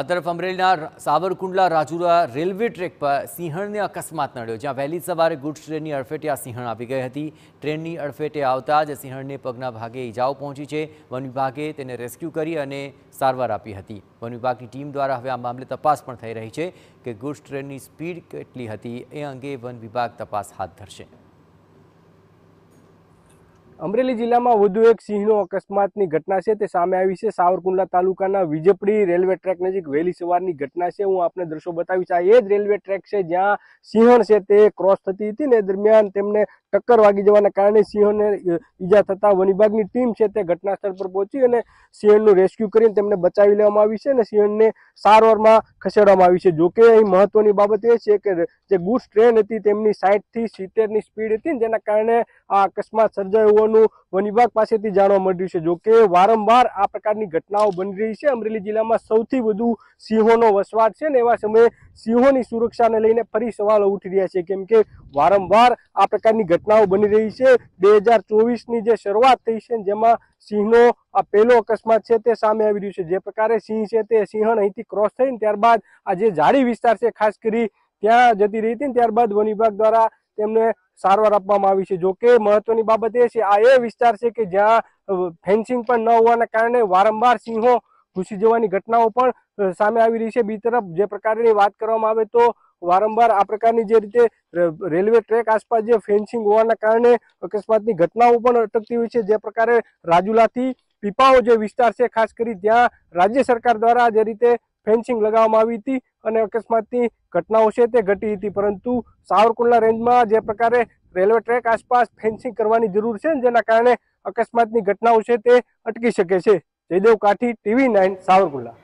આ તરફ અમરેલીના સાવરકુંડલા રાજુરા રેલવે ટ્રેક પર સિંહણને અકસ્માત નડ્યો જ્યાં વહેલી સવારે ગુડ્સ ટ્રેનની અડફેટે આ સિંહણ આવી ગઈ હતી ટ્રેનની અડફેટે આવતા જ સિંહણને પગના ભાગે ઈજાઓ પહોંચી છે વન વિભાગે તેને રેસ્ક્યુ કરી અને સારવાર આપી હતી વન વિભાગની ટીમ દ્વારા હવે આ મામલે તપાસ પણ થઈ રહી છે કે ગુડ્સ ટ્રેનની સ્પીડ કેટલી હતી એ અંગે વન વિભાગ તપાસ હાથ ધરશે અમરેલી જિલ્લામાં વધુ એક સિંહનો અકસ્માતની ઘટના છે તે સામે આવી છે સાવરકુંડલા તાલુકાના વિજપડી રેલવે ટ્રેક નજીક વહેલી સવારની ઘટના છે હું આપને દ્રશ્યો બતાવીશ આ એ જ રેલવે ટ્રેક છે જ્યાં સિંહણ છે તે ક્રોસ થતી હતી ને દરમિયાન તેમને ટક્કર વાગી જવાના કારણે સિંહણને ઈજા થતાં વન વિભાગની ટીમ છે તે ઘટના સ્થળ પર પહોંચી અને સિંહણનું રેસ્ક્યુ કરીને તેમને બચાવી લેવામાં આવી છે અને સિંહણને સારવારમાં ખસેડવામાં આવી છે જોકે અહીં મહત્વની બાબત એ છે કે જે ગુડ્સ ટ્રેન હતી તેમની સાઈઠથી સિત્તેરની સ્પીડ હતી જેના કારણે આ અકસ્માત સર્જાયો હોવાનું હોવાનું વન વિભાગ પાસેથી જાણવા મળ્યું છે જો કે વારંવાર આ પ્રકારની ઘટનાઓ બની રહી છે અમરેલી જિલ્લામાં સૌથી વધુ સિંહોનો વસવાટ છે ને એવા સમયે સિંહોની સુરક્ષાને લઈને ફરી સવાલો ઉઠી રહ્યા છે કેમ કે વારંવાર આ પ્રકારની ઘટનાઓ બની રહી છે બે હજાર ચોવીસની જે શરૂઆત થઈ છે જેમાં સિંહનો આ પહેલો અકસ્માત છે તે સામે આવી રહ્યું છે જે પ્રકારે સિંહ છે તે સિંહણ અહીંથી ક્રોસ થઈને ત્યારબાદ આ જે ઝાડી વિસ્તાર છે ખાસ કરી ત્યાં જતી રહી હતી ત્યારબાદ વન વિભાગ દ્વારા તેમને સારવાર આપવામાં આવી છે જોકે મહત્વની બાબત એ છે આ એ વિસ્તાર છે કે જ્યાં ફેન્સિંગ પણ ન હોવાના કારણે વારંવાર સિંહો ઘૂસી જવાની ઘટનાઓ પણ સામે આવી રહી છે બી તરફ જે પ્રકારની વાત કરવામાં આવે તો વારંવાર આ પ્રકારની જે રીતે રેલવે ટ્રેક આસપાસ જે ફેન્સિંગ હોવાના કારણે અકસ્માતની ઘટનાઓ પણ અટકતી હોય છે જે પ્રકારે રાજુલાથી પીપાઓ જે વિસ્તાર છે ખાસ કરી ત્યાં રાજ્ય સરકાર દ્વારા જે રીતે ફેન્સિંગ લગાવવામાં આવી હતી અને અકસ્માતની ઘટનાઓ છે તે ઘટી હતી પરંતુ સાવરકુંડલા રેન્જમાં જે પ્રકારે રેલવે ટ્રેક આસપાસ ફેન્સિંગ કરવાની જરૂર છે જેના કારણે અકસ્માતની ઘટનાઓ છે તે અટકી શકે છે જયદેવ કાઠી ટીવી નાઇન સાવરકુંડલા